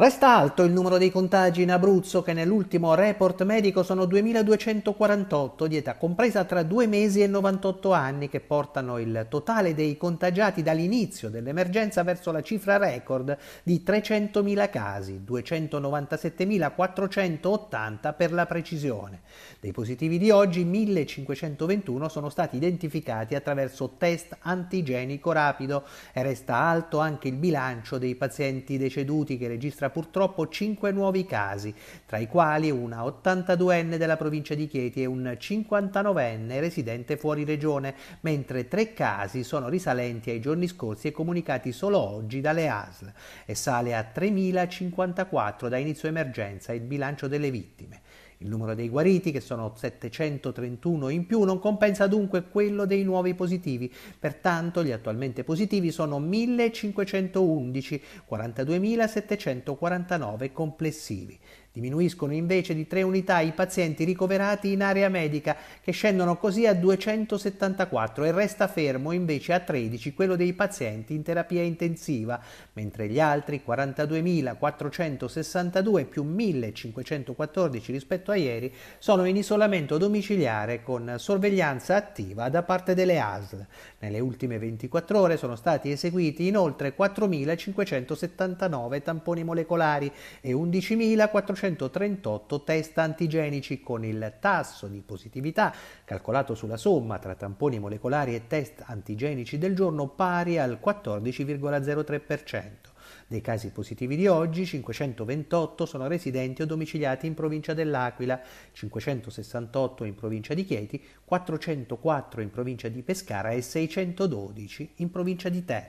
Resta alto il numero dei contagi in Abruzzo che nell'ultimo report medico sono 2248 di età compresa tra due mesi e 98 anni che portano il totale dei contagiati dall'inizio dell'emergenza verso la cifra record di 300.000 casi, 297.480 per la precisione. Dei positivi di oggi 1521 sono stati identificati attraverso test antigenico rapido e resta alto anche il bilancio dei pazienti deceduti che registra registra purtroppo 5 nuovi casi, tra i quali una 82enne della provincia di Chieti e un 59enne residente fuori regione, mentre tre casi sono risalenti ai giorni scorsi e comunicati solo oggi dalle ASL e sale a 3.054 da inizio emergenza il bilancio delle vittime. Il numero dei guariti, che sono 731 in più, non compensa dunque quello dei nuovi positivi. Pertanto gli attualmente positivi sono 1511, 42.749 complessivi. Diminuiscono invece di 3 unità i pazienti ricoverati in area medica, che scendono così a 274 e resta fermo invece a 13 quello dei pazienti in terapia intensiva, mentre gli altri 42.462 più 1.514 rispetto a ieri sono in isolamento domiciliare con sorveglianza attiva da parte delle ASL. Nelle ultime 24 ore sono stati eseguiti inoltre 4.579 tamponi molecolari e 11.400 438 test antigenici con il tasso di positività calcolato sulla somma tra tamponi molecolari e test antigenici del giorno pari al 14,03%. Dei casi positivi di oggi, 528 sono residenti o domiciliati in provincia dell'Aquila, 568 in provincia di Chieti, 404 in provincia di Pescara e 612 in provincia di Terra.